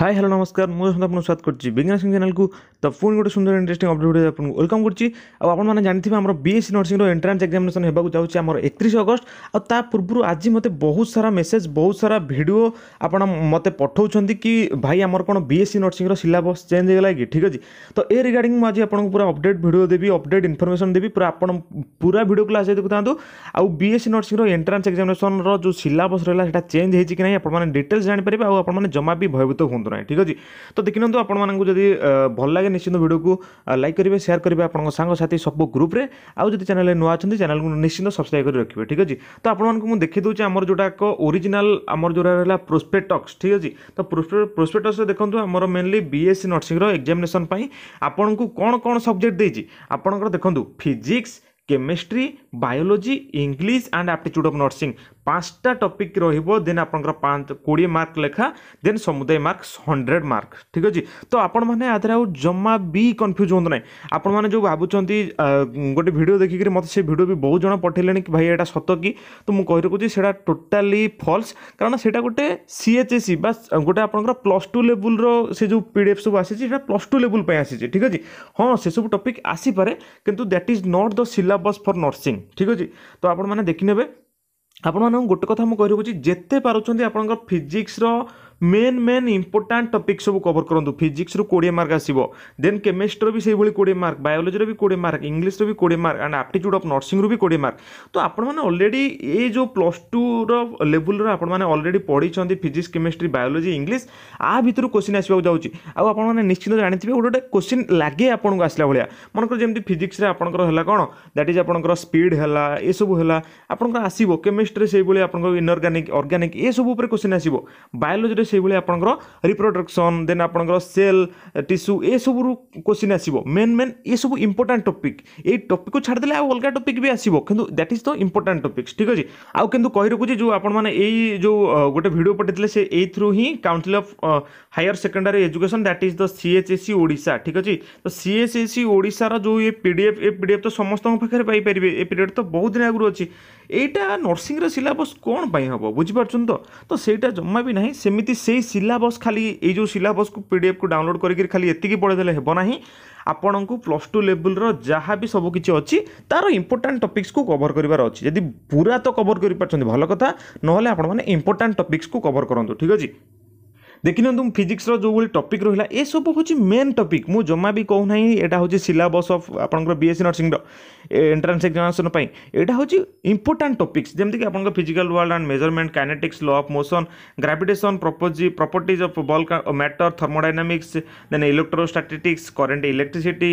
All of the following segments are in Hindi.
হাই হ্যালো নমস্কার মু আপনার স্বাগত করছি বিজ্ঞান সিং চ্যানেলকু তো পুঁ গোটে সুন্দর ইন্টারেস্টিং অপডেট ভিডিও আপনার ওয়েলকম করছি আপনার জাঁথিবে আমার বিএসসি নর্সিংর এন্ট্রান্স এক্সামিনেসন হওয়া যাচ্ছে আমার একত্রিশ অগস্ট আ পূর্ব আজ মতো বহুত সারা মেসেজ বহুত সারা ভিডিও আপনার মতো পঠাউছেন কি ভাই আমার কোণ বিএসসি নর্সিংর সিলাবস চেঞ্জ হয়ে গেল কি ঠিক আছে তো এ রিগার্ডিং মু আজ আপনার পুরা অপডেট ভিডিও দেবি অপডেট ইনফরমেশন দেবি পুরা আপনার পুরা ভিডিও ক্লাস দেখু থাকু আউ বিএসসি নর্সিংর এন্ট্রান্স এক্সামিনেসনর যে সিলাবস রহলা সেটা চেঞ্জ হয়েছে কি না আপনার ডিটেলস জাঁপারে আপনার জমা বি ভয়ভীত হুম କରନ୍ତୁ ନାହିଁ ଠିକ୍ ଅଛି ତ ଦେଖିନିଅନ୍ତୁ ଆପଣମାନଙ୍କୁ ଯଦି ଭଲ ଲାଗେ ନିଶ୍ଚିନ୍ତ ଭିଡ଼ିଓକୁ ଲାଇକ୍ କରିବେ ସେୟାର କରିବେ ଆପଣଙ୍କ ସାଙ୍ଗସାଥି ସବୁ ଗ୍ରୁପ୍ରେ ଆଉ ଯଦି ଚ୍ୟାନେଲ୍ରେ ନୂଆ ଅଛନ୍ତି ଚ୍ୟାନେଲକୁ ନିଶ୍ଚିନ୍ତ ସବସ୍କ୍ରାଇବ୍ କରି ରଖିବେ ଠିକ୍ ଅଛି ତ ଆପଣମାନଙ୍କୁ ମୁଁ ଦେଖି ଦେଉଛି ଆମର ଯେଉଁଟାକ ଓରିଜିନାଲ ଆମର ଯେଉଁଟା ରହିଲା ପ୍ରୋସ୍ପେଟକ୍ସ ଠିକ୍ ଅଛି ତ ପ୍ରୋସ୍ପେଟକ୍ସରେ ଦେଖନ୍ତୁ ଆମର ମେନଲି ବିଏସ୍ସି ନର୍ସିଂର ଏକ୍ଜାମିନେସନ୍ ପାଇଁ ଆପଣଙ୍କୁ କ'ଣ କ'ଣ ସବଜେକ୍ଟ ଦେଇଛି ଆପଣଙ୍କର ଦେଖନ୍ତୁ physics chemistry biology English and aptitude of nursing পাঁচটা টপিক রহব দেন আপনার পাঁচ কোড়িয়ে মার্ক লেখা দেন সমুদায় মার্ক হন্ড্রেড মার্ক ঠিক আছে তো আপন মানে আধারে আউ জমা বি কনফ্ୟୁଜ୍ ହୁଅନ୍ତୁ ନାହିଁ ଆପଣମାନେ ଯେଉଁ ଭାବୁଛନ୍ତି ଗୋଟେ ଭିଡ଼ିଓ ଦେଖିକିରି ମୋତେ ସେ ଭିଡ଼ିଓ ବି ବହୁତ ଜଣ ପଠାଇଲେଣି କି ଭାଇ ଏଇଟା ସତ କି ତ ମୁଁ କହି ରଖୁଛି ସେଇଟା ଟୋଟାଲି ଫଲ୍ସ କାରଣ ସେଇଟା ଗୋଟେ ସିଏଚ୍ଏସି ବା ଗୋଟେ ଆପଣଙ୍କର ପ୍ଲସ୍ ଟୁ ଲେବୁଲ୍ର ସେ ଯେଉଁ ପି ଡି ଏଫ୍ ସବୁ ଆସିଛି ସେଇଟା ପ୍ଲସ୍ ଟୁ ଲେବୁଲ୍ ପାଇଁ ଆସିଛି ଠିକ୍ ଅଛି ହଁ ସେସବୁ ଟପିକ୍ ଆସିପାରେ କିନ୍ତୁ that is not the syllabus for nursing ଠିକ୍ ଅଛି ତ ଆପଣମାନେ ଦେଖିନେବେ ଆପଣମାନଙ୍କୁ ଗୋଟେ କଥା ମୁଁ କହିବାକୁ ଯେ ଯେତେ ପାରୁଛନ୍ତି ଆପଣଙ୍କ ଫିଜିକ୍ସର मेन मेन इंपोर्टां टपिक सब कवर करूँ फिजिक्स कोड़े मार्क आस देन केमिस्ट्र भी से कोड़े मार्क बायोलोजी भी कोड़े मार्क इंग्लीश भी कोड़े mark and aptitude of nursing भी कोड़े मार्क तो आपने ये जो प्लस टूर लेवल आपने पढ़ी फिजिक्स केमिस्ट्री बायोलोजी इंग्लीश आ भितर क्वेश्चन आसवाक जाऊँगी आपने निश्चित जानी गोटे गोटे क्वेश्चन लगे आपको आसला भाया मनकर फिजिक्स आपंकर कौन दैट इज आपंकर स्पीड है यू है आपंकर आसो केमिस्ट्री से इनअर्गानिक अर्गानिक ये सब क्वेश्चन आसो बायोलोजी से रिप्रोडक्शन देन आप सेल टीस्यू ए सबू क्वेश्चन आसो मेन मेन ये सब इंपोर्टाट टपिक ये टपिक को छाड़देले आलग टपिक भी आसो कि that is the important topics ठीक अच्छे आउ कि कही रखुच जो आई जो गोटे भिड पठाई से ए थ्रु ही council of higher secondary education that is the C H S ओडा ठीक अच्छे तो सी एच एस ओडार जो ये पीडफ ए पी पीडफ तो समस्त पाखे पाई ए पीरियड तो बहुत दिन आगुरी अच्छी यहाँ नर्सींग्र सिलस कौन हम बुझीप तो सहीटा जमा भी नहीं সেই ସିଲାବସ୍ ଖାଲି ଏଇ ଯେଉଁ ସିଲାବସ୍କୁ ପି ଡି ଏଫ୍କୁ ଡାଉନଲୋଡ଼୍ କରିକିରି ଖାଲି ଏତିକି ପଢ଼େଇଦେଲେ ହେବ ନାହିଁ ଆପଣଙ୍କୁ ପ୍ଲସ୍ ଟୁ ଲେବୁଲ୍ର ଯାହା ବି ସବୁ କିଛି ଅଛି ତା'ର ଇମ୍ପୋର୍ଟାଣ୍ଟ ଟପିକ୍ସକୁ କଭର୍ କରିବାର ଅଛି ଯଦି ପୁରା ତ କଭର୍ କରିପାରୁଛନ୍ତି ଭଲ କଥା ନହେଲେ ଆପଣମାନେ ଇମ୍ପୋର୍ଟାଣ୍ଟ ଟପିକ୍ସକୁ କଭର୍ କରନ୍ତୁ ଠିକ୍ ଅଛି ଦେଖିନିଅନ୍ତୁ ଫିଜିକ୍ସର ଯେଉଁଭଳି ଟପିକ୍ ରହିଲା ଏସବୁ ହେଉଛି ମେନ୍ ଟପିକ୍ ମୁଁ ଜମା ବି କହୁନାହିଁ ଏଇଟା ହେଉଛି ସିଲାବସ୍ ଅଫ୍ ଆପଣଙ୍କର ବିଏସ୍ସି ନର୍ସିଂର ଏଣ୍ଟ୍ରାନ୍ସ ଏକ୍ଜାମିନେସନ୍ ପାଇଁ ଏଇଟା ହେଉଛି ଇମ୍ପୋର୍ଟାଣ୍ଟ ଟପିକ୍ସ ଯେମିତିକି ଆପଣଙ୍କ physical world and measurement kinetics law of motion gravitation ପ୍ରପୋଜି properties of bulk matter thermodynamics then electrostatics current electricity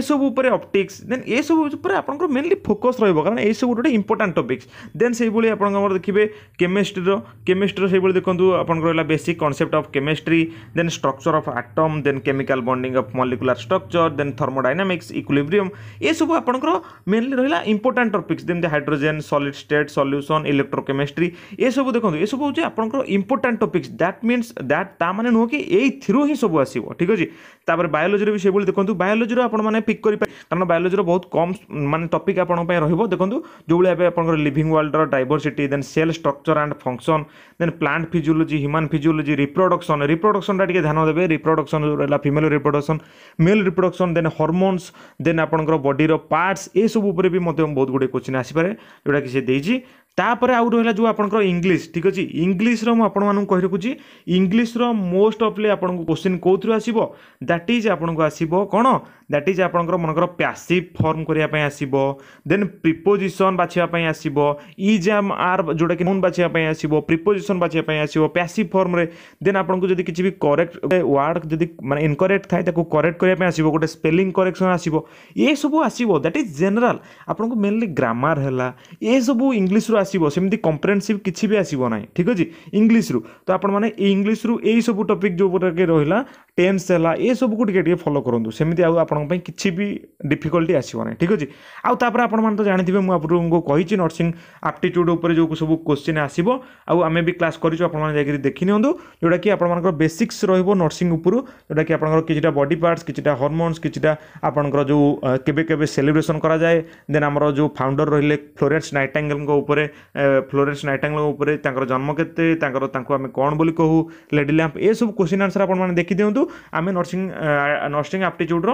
ଏସବୁ ଉପରେ ଅପ୍ଟିକ୍ସ ଦେନ୍ ଏସବୁ ଉପରେ ଆପଣଙ୍କର ମେନଲି ଫୋକସ୍ ରହିବ କାରଣ ଏସବୁ ଗୋଟେ ଇମ୍ପୋର୍ଟାଣ୍ଟ ଟପିକ୍ସ ଦେନ୍ ସେଇଭଳି ଆପଣଙ୍କର ଦେଖିବେ କେମିଷ୍ଟ୍ରିର କେମିଷ୍ଟ୍ରିର ସେଇଭଳି ଦେଖନ୍ତୁ ଆପଣଙ୍କର ରହିଲା basic concept of of chemistry, then structure of atom, then chemical bonding of molecular structure, then thermodynamics, equilibrium. ये सब आपनकर mainly रहिला important topics जेमती hydrogen, solid state, solution, electrochemistry. ये सब देखो ये सब हूँ आपनकर important topics. That means that ता माने नुह कि यही थ्रू ହିଁ सब आसो ठीक अच्छे तापर बायोलोजी भी सेभली देखो बायोलोजी आपने पिक करें कारण बायोलोजी बहुत कम मान टपिक आप देखो जो भाई आप living world diversity then cell structure and function then plant physiology human physiology रिप्रोडक्ट রিপ্রোডকশন রিপ্রোডকশনটা টিকে ধ্যান দেবে রিপ্রোডকশন রহিଲା female reproduction male reproduction then hormones then আপনার বডির পার্টস এসব উপরে বি মধ্যে বহুত গুড়ে কোশ্চিন আসিপারে যেটা কি সে দিয়েছি ତାପରେ ଆଉ ରହିଲା ଯେଉଁ ଆପଣଙ୍କର ଇଂଲିଶ ଠିକ୍ ଅଛି ଇଂଲିଶର ମୁଁ ଆପଣମାନଙ୍କୁ କହି ରଖୁଛି ଇଂଲିଶର ମୋଷ୍ଟ ଅଫ୍ଲି ଆପଣଙ୍କୁ କୋଶ୍ଚିନ୍ କେଉଁଥିରୁ ଆସିବ ଦ୍ୟାଟ୍ ଇଜ୍ ଆପଣଙ୍କୁ ଆସିବ କ'ଣ ଦ୍ୟାଟ୍ ଇଜ୍ ଆପଣଙ୍କର ମନେକର ପ୍ୟାସିଭ୍ ଫର୍ମ କରିବା ପାଇଁ ଆସିବ ଦେନ୍ ପ୍ରିପୋଜିସନ୍ ବାଛିବା ପାଇଁ ଆସିବ ଇଜ୍ ଆମ୍ ଆର୍ ଯେଉଁଟାକି ନୁନ୍ ବାଛିବା ପାଇଁ ଆସିବ ପ୍ରିପୋଜିସନ୍ ବାଛିବା ପାଇଁ ଆସିବ ପ୍ୟାସିଭ୍ ଫର୍ମରେ ଦେନ୍ ଆପଣଙ୍କୁ ଯଦି କିଛି ବି କରେକ୍ଟ ୱାର୍ଡ଼ ଯଦି ମାନେ ଇନକରେକ୍ଟ ଥାଏ ତାକୁ କରେକ୍ଟ କରିବା ପାଇଁ ଆସିବ ଗୋଟେ ସ୍ପେଲିଂ କରେକ୍ସନ୍ ଆସିବ ଏସବୁ ଆସିବ ଦ୍ୟାଟ୍ ଇଜ୍ ଜେନେରାଲ୍ ଆପଣଙ୍କୁ ମେନଲି ଗ୍ରାମାର ହେଲା ଏସବୁ ଇଂଲିଶରୁ ଆସିବ ସେମିତି କମ୍ପ୍ରେନ୍ସିଭ୍ କିଛି ବି ଆସିବ ନାହିଁ ଠିକ୍ ଅଛି ଇଂଲିଶରୁ ତ ଆପଣମାନେ ଏଇ ଇଂଲିଶରୁ ଏଇସବୁ ଟପିକ୍ ଯେଉଁଗୁଡ଼ାକି ରହିଲା ଟେନ୍ସ ହେଲା ଏସବୁକୁ ଟିକେ ଟିକେ ଫଲୋ କରନ୍ତୁ ସେମିତି ଆଉ ଆପଣଙ୍କ ପାଇଁ କିଛି ବି ডিফিকल्टी আসবনি ঠিক আছে আপরে আপনার তো জাঁথিবে মু আপনার কী নর্সিং আপ্টিট্যুড উপরে যে সব কোশ্চিন আসব আমি বি ক্লাস করছু আপনার যাই দেখি নিউ যেটা কি আপনার বেসিক্স রহব নর্সিং উপর যেটা কি আপনার কিছুটা বডি পার্টস কিছুটা হরমোনস কিছুটা আপনার যে কেবে কেবে সেলিব্রেসন করা যায় দেন আমার যে ফাউন্ডর রহলে ফ্লোরেন্স নাইটাঙ্গেল উপরে ফ্লোরেন্স নাইটাঙ্গেল উপরে তাঁর জন্ম কেতে তাঁর তাঁকু আমি কণ বলি কহু লেডি ল্যাম্প এসব কোশ্চিন আনসর আপনার দেখি দিও আমি নর্সিং নর্সিং আপ্টিট্যুডর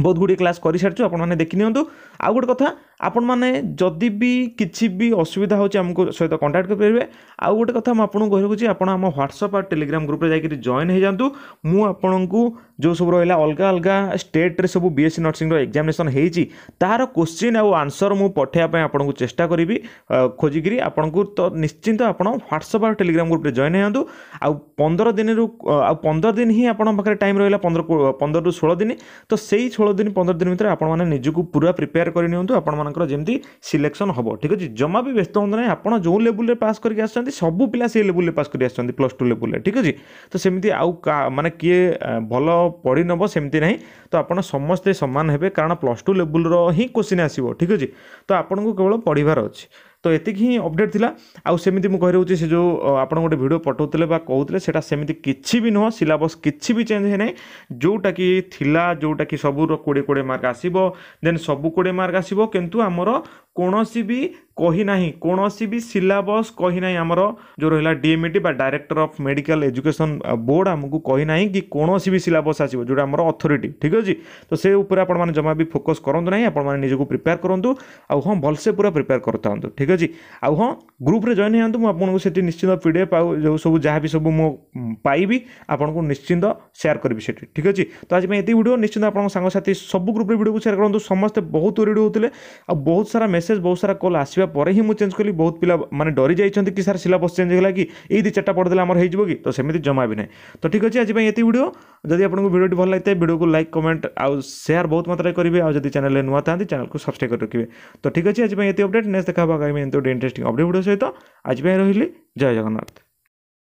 ବହୁତ ଗୁଡ଼ିଏ କ୍ଲାସ୍ କରିସାରିଛୁ ଆପଣମାନେ ଦେଖିନିଅନ୍ତୁ ଆଉ ଗୋଟେ କଥା ଆପଣମାନେ ଯଦି ବି କିଛି ବି ଅସୁବିଧା ହେଉଛି ଆମକୁ ସହିତ କଣ୍ଟାକ୍ଟ କରିପାରିବେ ଆଉ ଗୋଟେ କଥା ମୁଁ ଆପଣଙ୍କୁ କହିବାକୁ ଯେ ଆପଣ ଆମ ହ୍ୱାଟ୍ସଆପ୍ ଆଉ ଟେଲିଗ୍ରାମ୍ ଗ୍ରୁପ୍ରେ ଯାଇକରି ଜଏନ୍ ହେଇଯାଆନ୍ତୁ ମୁଁ ଆପଣଙ୍କୁ ଯେଉଁ ସବୁ ରହିଲା ଅଲଗା ଅଲଗା ଷ୍ଟେଟ୍ରେ ସବୁ ବି ଏସ୍ ସି ନର୍ସିଂର ଏକ୍ଜାମିନେସନ୍ ହେଇଛି ତାହାର କୋଶ୍ଚିନ୍ ଆଉ ଆନ୍ସର୍ ମୁଁ ପଠାଇବା ପାଇଁ ଆପଣଙ୍କୁ ଚେଷ୍ଟା କରିବି ଖୋଜିକିରି ଆପଣଙ୍କୁ ତ ନିଶ୍ଚିନ୍ତ ଆପଣ ହ୍ୱାଟ୍ସଆପ୍ ଆଉ ଟେଲିଗ୍ରାମ୍ ଗ୍ରୁପ୍ରେ ଜଏନ୍ ହେଇଯାଆନ୍ତୁ ଆଉ ପନ୍ଦର ଦିନରୁ ଆଉ ପନ୍ଦର ଦିନ ହିଁ ଆପଣଙ୍କ ପାଖରେ ଟାଇମ୍ ରହିଲା ପନ୍ଦର ପନ୍ଦରରୁ ଷୋହଳ ଦିନ ତ ସେଇ ষোহଳ ଦିନ ପନ୍ଦର ଦିନ ଭିତରେ ଆପଣମାନେ ନିଜକୁ ପୁରା ପ୍ରିପେୟାର କରି ନିଅନ୍ତୁ ଆପଣମାନଙ୍କର ଯେମିତି ସିଲେକ୍ସନ୍ ହେବ ଠିକ୍ ଅଛି ଜମା ବି ବ୍ୟସ୍ତ ହୁଅନ୍ତୁ ନାହିଁ ଆପଣ ଯେଉଁ ଲେବୁଲରେ ପାସ୍ କରିକି ଆସିଛନ୍ତି ସବୁ ପିଲା ସେଇ ଲେବୁଲରେ ପାସ୍ କରି ଆସିଛନ୍ତି ପ୍ଲସ୍ ଟୁ ଲେବୁଲରେ ଠିକ୍ ଅଛି ତ ସେମିତି ଆଉ ମାନେ କିଏ ଭଲ ପଢ଼ିନେବ ସେମିତି ନାହିଁ ତ ଆପଣ ସମସ୍ତେ ସମାନ ହେବେ କାରଣ ପ୍ଲସ୍ ଟୁ ଲେବୁଲର ହିଁ କୋଶ୍ଚିନ୍ ଆସିବ ଠିକ୍ ଅଛି ତ ଆପଣଙ୍କୁ କେବଳ ପଢ଼ିବାର ଅଛି ତ ଏତିକି ହିଁ ଅପଡ଼େଟ୍ ଥିଲା ଆଉ ସେମିତି ମୁଁ କହିଦେଉଛି ସେ ଯେଉଁ ଆପଣ ଗୋଟେ ଭିଡ଼ିଓ ପଠାଉଥିଲେ ବା କହୁଥିଲେ ସେଇଟା ସେମିତି କିଛି ବି ନୁହଁ ସିଲାବସ୍ କିଛି ବି ଚେଞ୍ଜ ହେଇନାହିଁ ଯେଉଁଟାକି ଥିଲା ଯେଉଁଟାକି ସବୁର କୋଡ଼ିଏ କୋଡ଼ିଏ ମାର୍କ ଆସିବ ଦେନ୍ ସବୁ କୋଡ଼ିଏ ମାର୍କ ଆସିବ କିନ୍ତୁ ଆମର କୌଣସି ବି କହିନାହିଁ କୌଣସି ବି ସିଲାବସ୍ କହିନାହିଁ ଆମର ଯେଉଁ ରହିଲା ଡିଏମ୍ଇଟି ବା director of medical education board ଆମକୁ କହିନାହିଁ କି କୌଣସି ବି ସିଲାବସ୍ ଆସିବ ଯେଉଁଟା ଆମର ଅଥରିଟି ଠିକ୍ ଅଛି ତ ସେ ଉପରେ ଆପଣମାନେ ଜମା ବି ଫୋକସ୍ କରନ୍ତୁ ନାହିଁ ଆପଣମାନେ ନିଜକୁ ପ୍ରିପେୟାର କରନ୍ତୁ ଆଉ ହଁ ଭଲସେ ପୁରା ପ୍ରିପେୟାର କରିଥାନ୍ତୁ ଠିକ୍ ଅଛି ଆଉ ହଁ ଗ୍ରୁପ୍ରେ ଜଏନ୍ ହୁଅନ୍ତୁ ମୁଁ ଆପଣଙ୍କୁ ସେଠି ନିଶ୍ଚିନ୍ତ ପି ଡି ଏଫ୍ ଆଉ ଯେଉଁ ସବୁ ଯାହା ବି ସବୁ ମୁଁ ପାଇବି ଆପଣଙ୍କୁ ନିଶ୍ଚିନ୍ତ ସେୟାର କରିବି ସେଠି ଠିକ୍ ଅଛି ତ ଆଜି ପାଇଁ ଏତିକି ଭିଡ଼ିଓ ନିଶ୍ଚିନ୍ତ ଆପଣଙ୍କ ସାଙ୍ଗସାଥି ସବୁ ଗ୍ରୁପ୍ରେ ଭିଡ଼ିଓକୁ ସେୟାର କରନ୍ତୁ ସମସ୍ତେ ବହୁତ ୱରିଡ୍ ହେଉଥିଲେ ଆଉ ବହୁତ ସାରା ମେସେଜ ମେସେଜ ବହୁତ ସାରା କଲ୍ ଆସିବା ପରେ ହିଁ ମୁଁ ଚେଞ୍ଜ କଲି ବହୁତ ପିଲା ମାନେ ଡରି ଯାଇଛନ୍ତି କି ସାର୍ ସିଲାବସ୍ ଚେଞ୍ଜ ହେଲା କି ଏଇ ଦୁଇ ଚାରିଟା ପଢ଼ିଦେଲେ ଆମର ହେଇଯିବ କି ତ ସେମିତି ଜମା ବି ନାହିଁ ତ ଠିକ୍ ଅଛି ଆଜି ପାଇଁ ଏତେ ଭିଡ଼ିଓ ଯଦି ଆପଣଙ୍କୁ ଭିଡ଼ିଓଟି ଭଲ ଲାଗିଥାଏ ଭିଡ଼ିଓକୁ ଲାଇକ୍ କମେଣ୍ଟ ଆଉ ସେୟାର ବହୁତ ମାତ୍ରାରେ କରିବେ ଆଉ ଯଦି ଚ୍ୟାନେଲରେ ନୂଆ ଥାନ୍ତି ଚ୍ୟାନେଲକୁ ସବସ୍କ୍ରାଇବ୍ କରି ରଖିବେ ତ ଠିକ୍ ଅଛି ଆଜି ପାଇଁ ଏତେ ଅପଡ଼େଟ୍ ନେକ୍ସଟ ଦେଖା ହେବ ଆଗାମୀ ଏମିତି ଗୋଟେ ଇଣ୍ଟରେଷ୍ଟିଂ ଅପଡ଼େଟ୍ ଭିଡ଼ିଓ ସହିତ ଆଜି ପାଇଁ ରହିଲି ଜୟ ଜଗନ୍ନାଥ